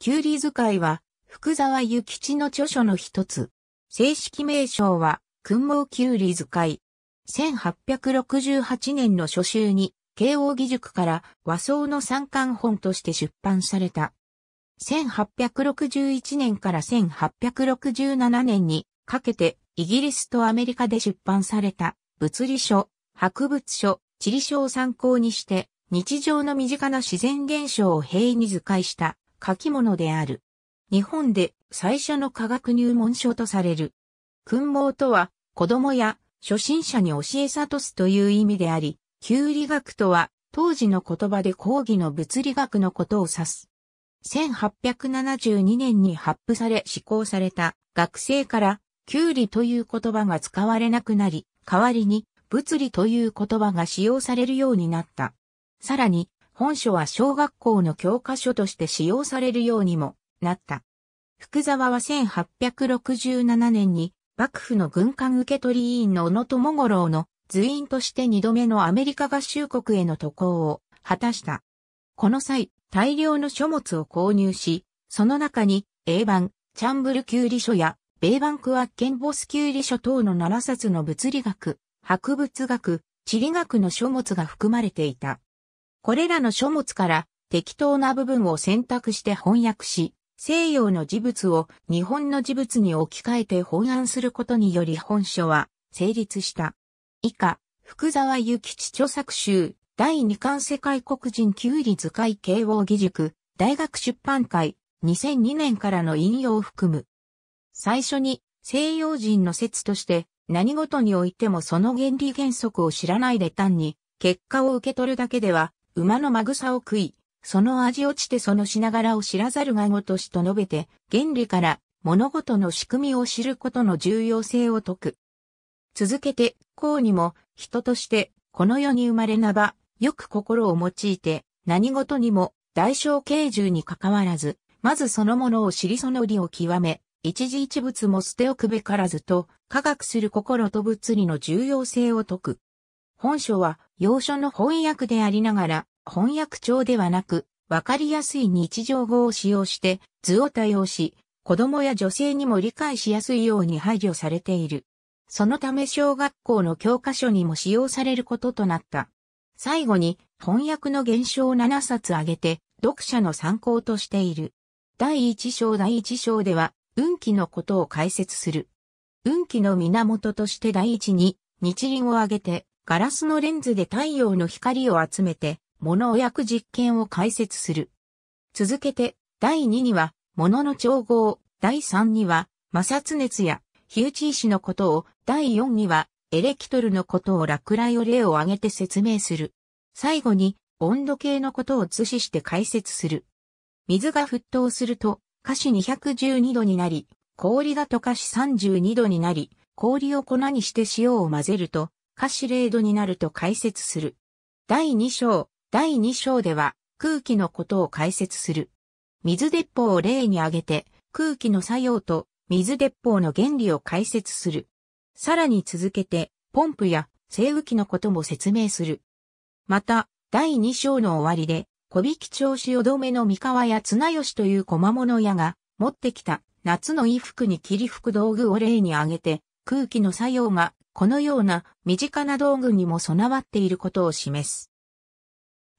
キュウリ使いは、福沢諭吉の著書の一つ。正式名称は、訓毛キュウリ使い。1868年の初週に、慶応義塾から和装の三観本として出版された。1861年から1867年にかけて、イギリスとアメリカで出版された、物理書、博物書、地理書を参考にして、日常の身近な自然現象を平易に図解した書き物である。日本で最初の科学入門書とされる。訓謀とは、子供や初心者に教え悟すという意味であり、旧理学とは、当時の言葉で講義の物理学のことを指す。1872年に発布され施行された学生から給理という言葉が使われなくなり、代わりに物理という言葉が使用されるようになった。さらに本書は小学校の教科書として使用されるようにもなった。福沢は1867年に幕府の軍艦受取委員の小野智五郎の随員として二度目のアメリカ合衆国への渡航を果たした。この際、大量の書物を購入し、その中に英版、チャンブル給理書や、米版クワッケンボス給理書等の7冊の物理学、博物学、地理学の書物が含まれていた。これらの書物から適当な部分を選択して翻訳し、西洋の事物を日本の事物に置き換えて翻案することにより本書は成立した。以下、福沢諭吉著作集、第2巻世界黒人旧利図解慶応義塾、大学出版会、2002年からの引用を含む。最初に、西洋人の説として、何事においてもその原理原則を知らないで単に、結果を受け取るだけでは、馬のまぐさを食い、その味落ちてそのしながらを知らざるがごとしと述べて、原理から物事の仕組みを知ることの重要性を説く。続けて、こうにも、人として、この世に生まれなば、よく心を用いて、何事にも、大小形重に関わらず、まずそのものを知りその理を極め、一時一物も捨ておくべからずと、科学する心と物理の重要性を説く。本書は、要所の翻訳でありながら、翻訳帳ではなく、わかりやすい日常語を使用して図を多用し、子供や女性にも理解しやすいように配慮されている。そのため小学校の教科書にも使用されることとなった。最後に翻訳の現象を7冊挙げて読者の参考としている。第1章第1章では運気のことを解説する。運気の源として第一に日輪を挙げてガラスのレンズで太陽の光を集めて物を焼く実験を解説する。続けて、第2には、物の調合、第3には、摩擦熱や、火打ち石のことを、第4には、エレキトルのことを落雷を例を挙げて説明する。最後に、温度計のことを図示して解説する。水が沸騰すると、下肢212度になり、氷が溶かし32度になり、氷を粉にして塩を混ぜると、下肢0度になると解説する。第2章、第2章では空気のことを解説する。水鉄砲を例に挙げて空気の作用と水鉄砲の原理を解説する。さらに続けてポンプや生雨機のことも説明する。また、第2章の終わりで、小引き調子を止めの三河屋綱吉という小間物屋が持ってきた夏の衣服に切り拭く道具を例に挙げて、空気の作用がこのような身近な道具にも備わっていることを示す。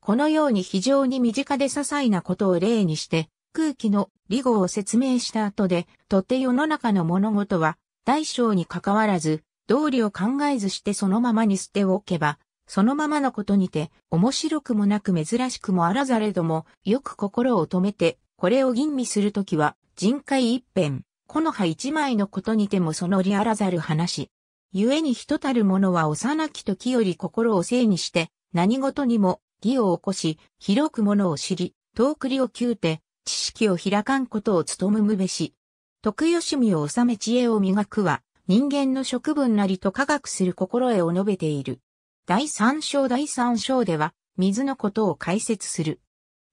このように非常に身近で些細なことを例にして、空気の理語を説明した後で、とって世の中の物事は、大小に関わらず、道理を考えずしてそのままに捨ておけば、そのままのことにて、面白くもなく珍しくもあらざれども、よく心を止めて、これを吟味するときは、人海一辺、木の葉一枚のことにてもそのりあらざる話。故に人たる者は幼き時より心を正にして、何事にも義を起こし、広くものを知り、遠くりを窮て、知識を開かんことを務むむべし。徳義みを治め知恵を磨くは、人間の職分なりと科学する心得を述べている。第三章第三章では、水のことを解説する。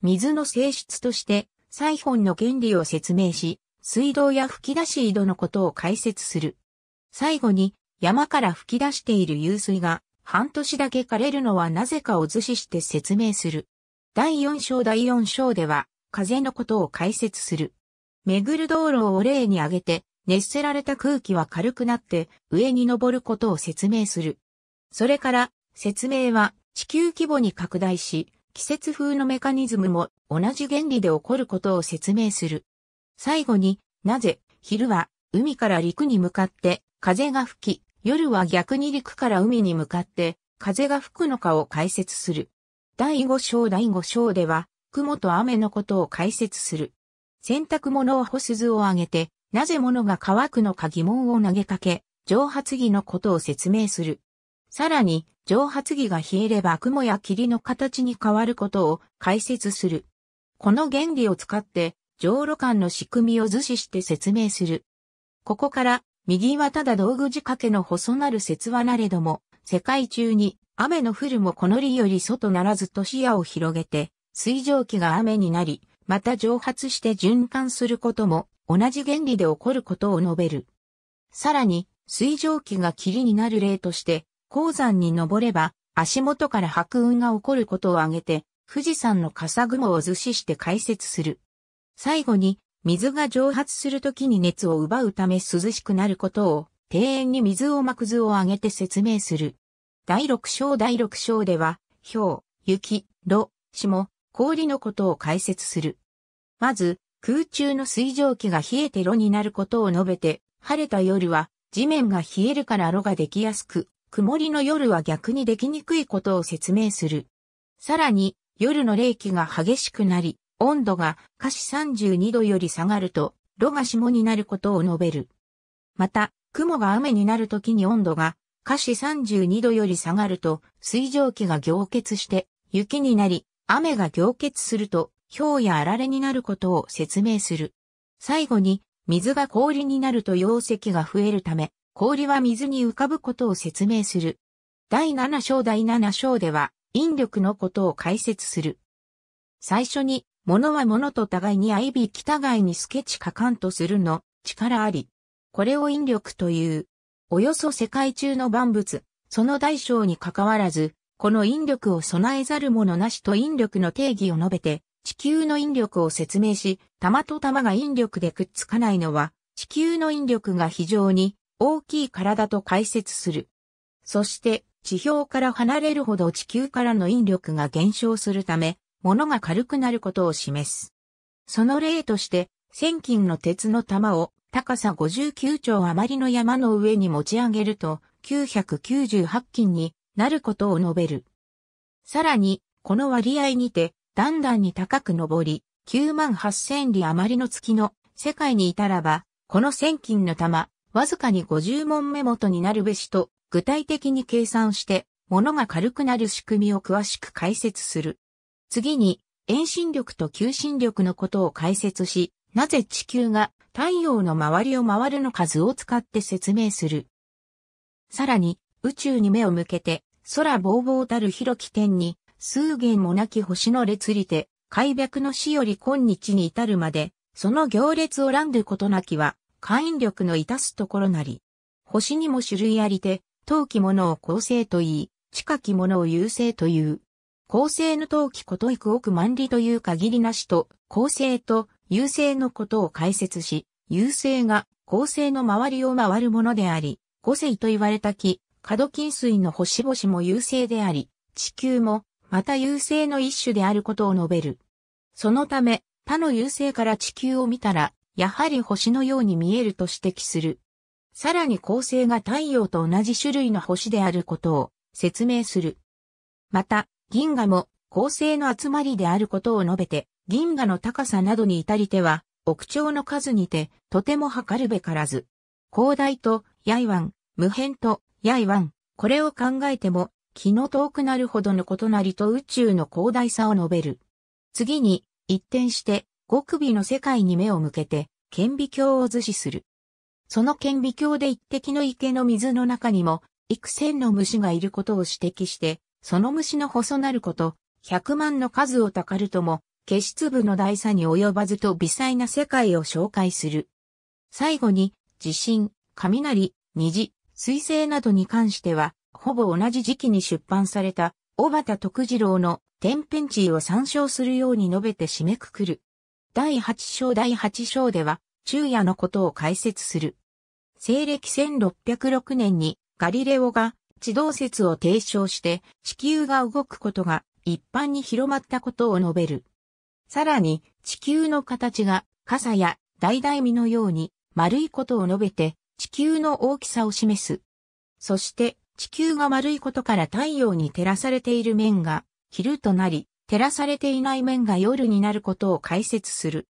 水の性質として、サンの原理を説明し、水道や吹き出し井戸のことを解説する。最後に、山から吹き出している湧水が、半年だけ枯れるのはなぜかを図示して説明する。第4章第4章では、風のことを解説する。巡る道路を例に挙げて、熱せられた空気は軽くなって上に登ることを説明する。それから、説明は地球規模に拡大し、季節風のメカニズムも同じ原理で起こることを説明する。最後になぜ昼は海から陸に向かって風が吹き、夜は逆に陸から海に向かって風が吹くのかを解説する。第5章第5章では雲と雨のことを解説する。洗濯物を干す図を上げて、なぜ物が乾くのか疑問を投げかけ、蒸発儀のことを説明する。さらに、蒸発儀が冷えれば雲や霧の形に変わることを解説する。この原理を使って、上路間の仕組みを図示して説明する。ここから、右はただ道具仕掛けの細なる説はなれども、世界中に雨の降るもこの利より外ならずと視野を広げて、水蒸気が雨になり、また蒸発して循環することも同じ原理で起こることを述べる。さらに、水蒸気が霧になる例として、鉱山に登れば足元から白雲が起こることを挙げて、富士山の笠雲を図示して解説する。最後に、水が蒸発するときに熱を奪うため涼しくなることを、庭園に水をまく図を挙げて説明する。第6章第6章では、氷、雪、炉、霜、氷のことを解説する。まず、空中の水蒸気が冷えて炉になることを述べて、晴れた夜は地面が冷えるから路ができやすく、曇りの夜は逆にできにくいことを説明する。さらに、夜の冷気が激しくなり、温度が下肢32度より下がると、炉が霜になることを述べる。また、雲が雨になるときに温度が下肢32度より下がると、水蒸気が凝結して雪になり、雨が凝結すると、氷やあられになることを説明する。最後に、水が氷になると溶石が増えるため、氷は水に浮かぶことを説明する。第7章第7章では、引力のことを解説する。最初に、物は物と互いに相比き互いにスケチかかんとするの、力あり。これを引力という。およそ世界中の万物、その大小に関わらず、この引力を備えざる者なしと引力の定義を述べて、地球の引力を説明し、玉と玉が引力でくっつかないのは、地球の引力が非常に大きい体と解説する。そして、地表から離れるほど地球からの引力が減少するため、物が軽くなることを示す。その例として、千金の鉄の玉を高さ59兆余りの山の上に持ち上げると、998金になることを述べる。さらに、この割合にて、だんだんに高く上り、9万8000里余りの月の世界にいたらば、この千金の玉、わずかに50問目元になるべしと、具体的に計算して、物が軽くなる仕組みを詳しく解説する。次に、遠心力と求心力のことを解説し、なぜ地球が太陽の周りを回るのか図を使って説明する。さらに、宇宙に目を向けて、空ぼうぼうたる広き天に、数弦もなき星の列りて、開闢の死より今日に至るまで、その行列を乱ることなきは、会員力のいたすところなり。星にも種類ありて、陶器物を構成といい、地下き物を優勢という。公正の陶器こと幾億万里という限りなしと、公正と優勢のことを解説し、優勢が公正の周りを回るものであり、五世と言われた木、角金水の星々も優勢であり、地球もまた優勢の一種であることを述べる。そのため、他の優勢から地球を見たら、やはり星のように見えると指摘する。さらに恒星が太陽と同じ種類の星であることを説明する。また、銀河も恒星の集まりであることを述べて、銀河の高さなどに至りては、億兆の数にて、とても測るべからず。広大と、やいわん、無辺と、やいわん、これを考えても、気の遠くなるほどのことなりと宇宙の広大さを述べる。次に、一転して、極微の世界に目を向けて、顕微鏡を図示する。その顕微鏡で一滴の池の水の中にも、幾千の虫がいることを指摘して、その虫の細なること、百万の数をたかるとも、消出部の大差に及ばずと微細な世界を紹介する。最後に、地震、雷、虹、水星などに関しては、ほぼ同じ時期に出版された、小畑徳次郎の天変地異を参照するように述べて締めくくる。第8章第8章では、昼夜のことを解説する。西暦1606年にガリレオが地動説を提唱して地球が動くことが一般に広まったことを述べる。さらに地球の形が傘や大々実のように丸いことを述べて地球の大きさを示す。そして地球が丸いことから太陽に照らされている面が昼となり、照らされていない面が夜になることを解説する。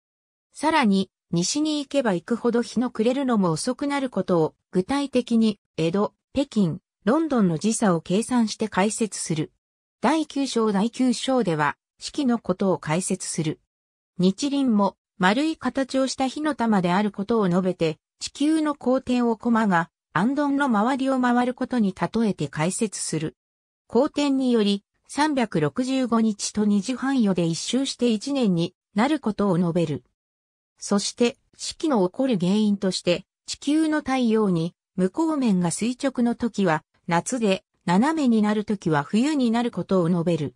さらに、西に行けば行くほど日の暮れるのも遅くなることを具体的に江戸、北京、ロンドンの時差を計算して解説する。第9章第9章では、式のことを解説する。日輪も、丸い形をした火の玉であることを述べて、地球の公点を駒が、アンドンの周りを回ることに例えて解説する。公点により、365日と2時半夜で一周して1年になることを述べる。そして、四季の起こる原因として、地球の太陽に、無う面が垂直の時は、夏で、斜めになるときは冬になることを述べる。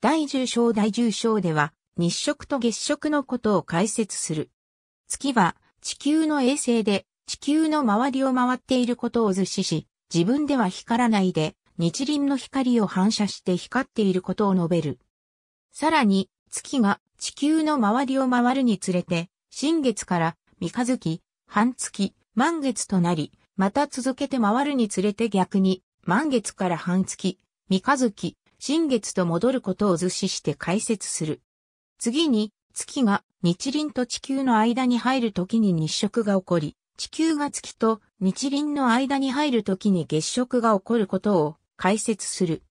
第10章第10章では、日食と月食のことを解説する。月は、地球の衛星で、地球の周りを回っていることを図示し、自分では光らないで、日輪の光を反射して光っていることを述べる。さらに、月が地球の周りを回るにつれて、新月から三日月、半月、満月となり、また続けて回るにつれて逆に満月から半月、三日月、新月と戻ることを図示して解説する。次に、月が日輪と地球の間に入るときに日食が起こり、地球が月と日輪の間に入るときに月食が起こることを解説する。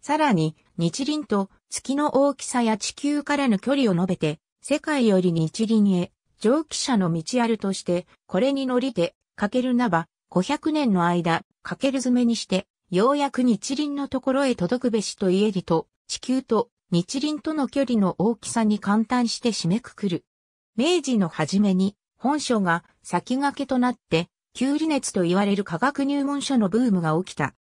さらに、日輪と月の大きさや地球からの距離を述べて、世界より日輪へ蒸気車の道あるとして、これに乗りて、かけるなば、500年の間、かける詰めにして、ようやく日輪のところへ届くべしとえりと、地球と日輪との距離の大きさに簡単して締めくくる。明治の初めに、本書が先駆けとなって、ウリ熱と言われる科学入門書のブームが起きた。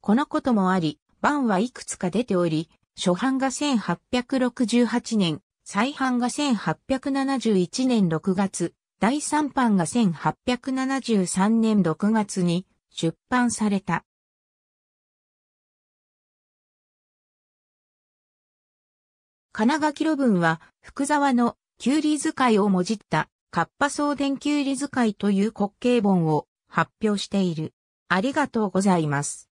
このこともあり、版はいくつか出ており、初版が1868年、再版が1871年6月、第3版が1873年6月に出版された。金垣路文は、福沢のキュウリ使いをもじった、カッパ送電キュウリ使いという滑稽本を発表している。ありがとうございます。